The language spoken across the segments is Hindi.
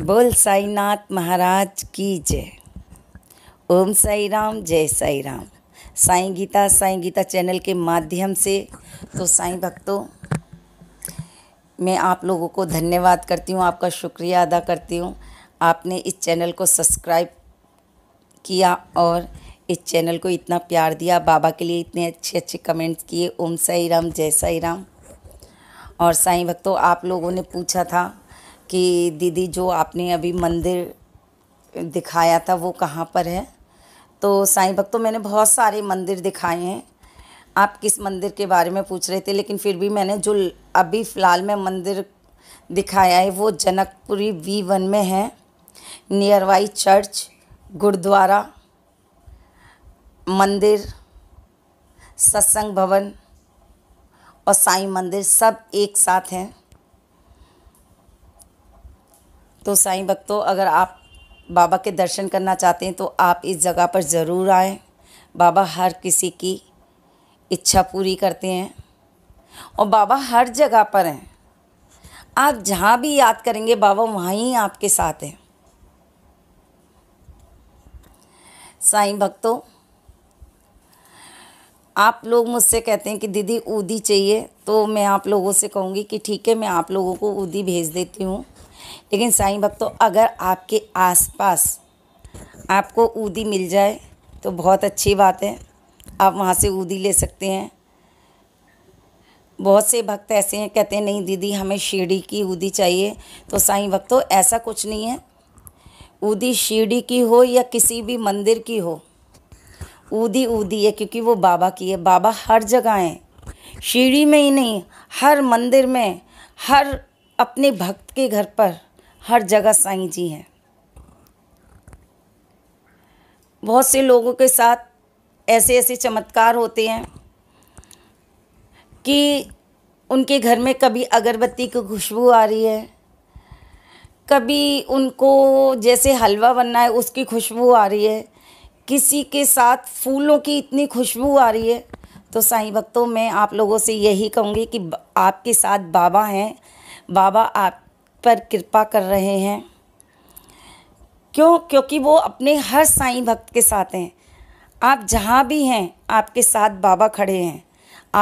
बोल साईनाथ महाराज की जय ओम साई राम जय साई राम साई गीता साई गीता चैनल के माध्यम से तो साई भक्तों मैं आप लोगों को धन्यवाद करती हूँ आपका शुक्रिया अदा करती हूँ आपने इस चैनल को सब्सक्राइब किया और इस चैनल को इतना प्यार दिया बाबा के लिए इतने अच्छे अच्छे कमेंट्स किए ओम साई राम जय साई राम और साई भक्तों आप लोगों ने पूछा था कि दीदी जो आपने अभी मंदिर दिखाया था वो कहाँ पर है तो साई भक्तों तो मैंने बहुत सारे मंदिर दिखाए हैं आप किस मंदिर के बारे में पूछ रहे थे लेकिन फिर भी मैंने जो अभी फ़िलहाल में मंदिर दिखाया है वो जनकपुरी वी वन में है नियर बाई चर्च गुरुद्वारा मंदिर सत्संग भवन और साईं मंदिर सब एक साथ हैं तो साई भक्तों अगर आप बाबा के दर्शन करना चाहते हैं तो आप इस जगह पर ज़रूर आएँ बाबा हर किसी की इच्छा पूरी करते हैं और बाबा हर जगह पर हैं आप जहाँ भी याद करेंगे बाबा वहाँ ही आपके साथ हैं साईं भक्तों आप लोग मुझसे कहते हैं कि दीदी ऊदी चाहिए तो मैं आप लोगों से कहूँगी कि ठीक है मैं आप लोगों को ऊदी भेज देती हूँ लेकिन साईं भक्तों अगर आपके आसपास आपको ऊदी मिल जाए तो बहुत अच्छी बात है आप वहाँ से ऊदी ले सकते हैं बहुत से भक्त ऐसे हैं कहते हैं नहीं दीदी हमें शिरडी की ऊदी चाहिए तो साईं भक्तों ऐसा कुछ नहीं है ऊदी शिरडी की हो या किसी भी मंदिर की हो ऊदी ऊदी है क्योंकि वो बाबा की है बाबा हर जगह हैं शिरडी में ही नहीं हर मंदिर में हर अपने भक्त के घर पर हर जगह साईं जी हैं बहुत से लोगों के साथ ऐसे ऐसे चमत्कार होते हैं कि उनके घर में कभी अगरबत्ती की खुशबू आ रही है कभी उनको जैसे हलवा बनना है उसकी खुशबू आ रही है किसी के साथ फूलों की इतनी खुशबू आ रही है तो साईं भक्तों मैं आप लोगों से यही कहूँगी कि आपके साथ बाबा हैं बाबा आप पर कृपा कर रहे हैं क्यों क्योंकि वो अपने हर साईं भक्त के साथ हैं आप जहाँ भी हैं आपके साथ बाबा खड़े हैं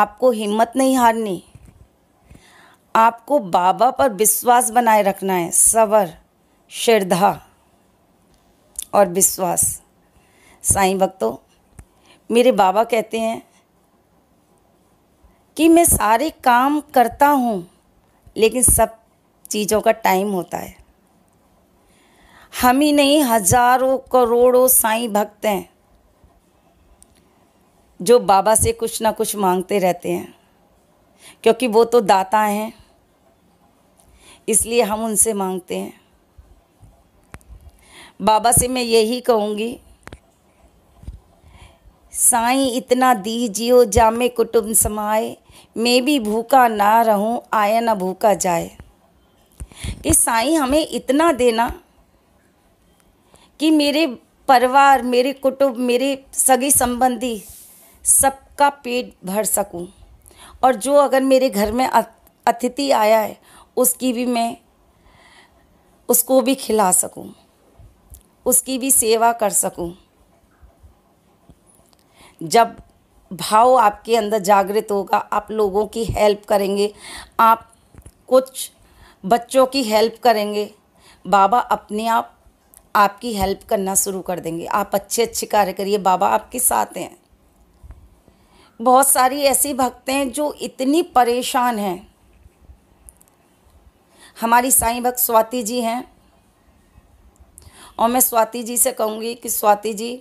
आपको हिम्मत नहीं हारनी आपको बाबा पर विश्वास बनाए रखना है सबर श्रद्धा और विश्वास साईं भक्तों मेरे बाबा कहते हैं कि मैं सारे काम करता हूँ लेकिन सब चीज़ों का टाइम होता है हम ही नहीं हजारों करोड़ों साईं भक्त हैं जो बाबा से कुछ ना कुछ मांगते रहते हैं क्योंकि वो तो दाता हैं इसलिए हम उनसे मांगते हैं बाबा से मैं यही कहूँगी साईं इतना दीजियो जामे कुटुंब समाए मैं भी भूखा ना रहूं आया ना भूखा जाए कि साईं हमें इतना देना कि मेरे परिवार मेरे कुटुंब मेरे सगे संबंधी सबका पेट भर सकूं और जो अगर मेरे घर में अतिथि आया है उसकी भी मैं उसको भी खिला सकूं उसकी भी सेवा कर सकूं जब भाव आपके अंदर जागृत होगा आप लोगों की हेल्प करेंगे आप कुछ बच्चों की हेल्प करेंगे बाबा अपने आप आपकी हेल्प करना शुरू कर देंगे आप अच्छे अच्छे कार्य करिए बाबा आपके साथ हैं बहुत सारी ऐसी भक्त हैं जो इतनी परेशान हैं हमारी साईं भक्त स्वाति जी हैं और मैं स्वाति जी से कहूँगी कि स्वाति जी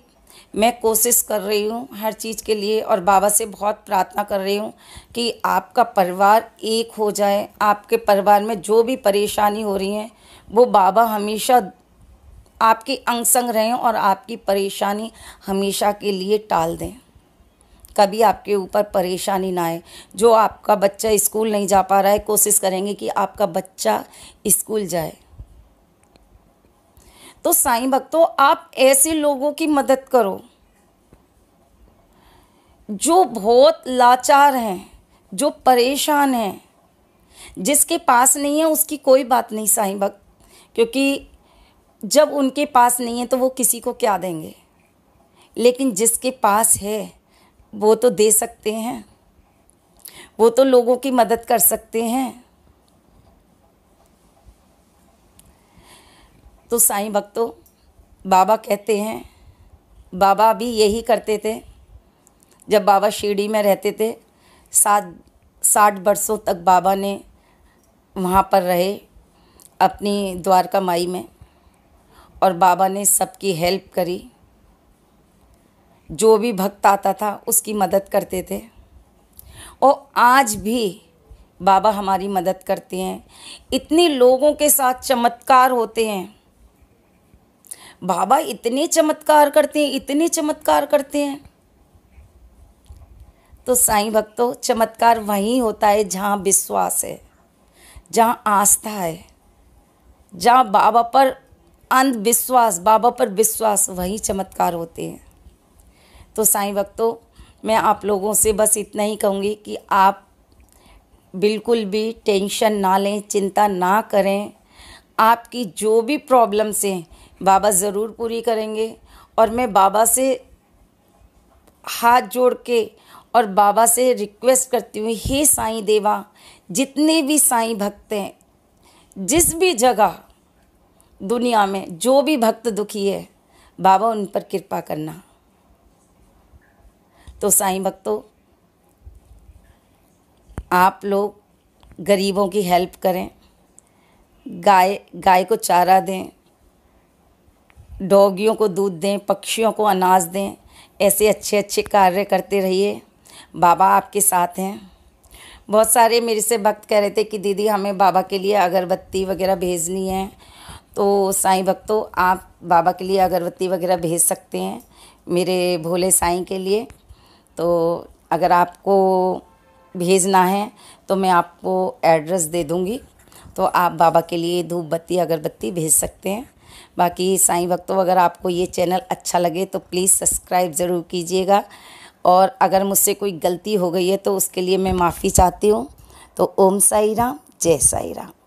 मैं कोशिश कर रही हूँ हर चीज़ के लिए और बाबा से बहुत प्रार्थना कर रही हूँ कि आपका परिवार एक हो जाए आपके परिवार में जो भी परेशानी हो रही है वो बाबा हमेशा आपके अंग संग रहें और आपकी परेशानी हमेशा के लिए टाल दें कभी आपके ऊपर परेशानी ना आए जो आपका बच्चा स्कूल नहीं जा पा रहा है कोशिश करेंगे कि आपका बच्चा स्कूल जाए तो साईं भक्तों आप ऐसे लोगों की मदद करो जो बहुत लाचार हैं जो परेशान हैं जिसके पास नहीं है उसकी कोई बात नहीं साईं भक्त क्योंकि जब उनके पास नहीं है तो वो किसी को क्या देंगे लेकिन जिसके पास है वो तो दे सकते हैं वो तो लोगों की मदद कर सकते हैं तो साई भक्तों बाबा कहते हैं बाबा भी यही करते थे जब बाबा शिरडी में रहते थे सात साठ बरसों तक बाबा ने वहाँ पर रहे अपनी द्वारका माई में और बाबा ने सबकी हेल्प करी जो भी भक्त आता था उसकी मदद करते थे और आज भी बाबा हमारी मदद करते हैं इतने लोगों के साथ चमत्कार होते हैं बाबा इतने चमत्कार करते हैं इतने चमत्कार करते हैं तो साई भक्तों चमत्कार वहीं होता है जहाँ विश्वास है जहाँ आस्था है जहाँ बाबा पर अंधविश्वास बाबा पर विश्वास वहीं चमत्कार होते हैं तो साई भक्तों मैं आप लोगों से बस इतना ही कहूँगी कि आप बिल्कुल भी टेंशन ना लें चिंता ना करें आपकी जो भी प्रॉब्लम्स हैं बाबा ज़रूर पूरी करेंगे और मैं बाबा से हाथ जोड़ के और बाबा से रिक्वेस्ट करती हूँ हे साईं देवा जितने भी साईं भक्त हैं जिस भी जगह दुनिया में जो भी भक्त दुखी है बाबा उन पर कृपा करना तो साईं भक्तों आप लोग गरीबों की हेल्प करें गाय गाय को चारा दें डॉगियों को दूध दें पक्षियों को अनाज दें ऐसे अच्छे अच्छे कार्य करते रहिए बाबा आपके साथ हैं बहुत सारे मेरे से भक्त कह रहे थे कि दीदी हमें बाबा के लिए अगरबत्ती वगैरह भेजनी है तो साईं भक्तों आप बाबा के लिए अगरबत्ती वगैरह भेज सकते हैं मेरे भोले साईं के लिए तो अगर आपको भेजना है तो मैं आपको एड्रेस दे दूँगी तो आप बाबा के लिए धूप बत्ती अगरबत्ती भेज सकते हैं बाकी साईं भक्तों अगर आपको ये चैनल अच्छा लगे तो प्लीज़ सब्सक्राइब ज़रूर कीजिएगा और अगर मुझसे कोई गलती हो गई है तो उसके लिए मैं माफ़ी चाहती हूँ तो ओम साई राम जय साई राम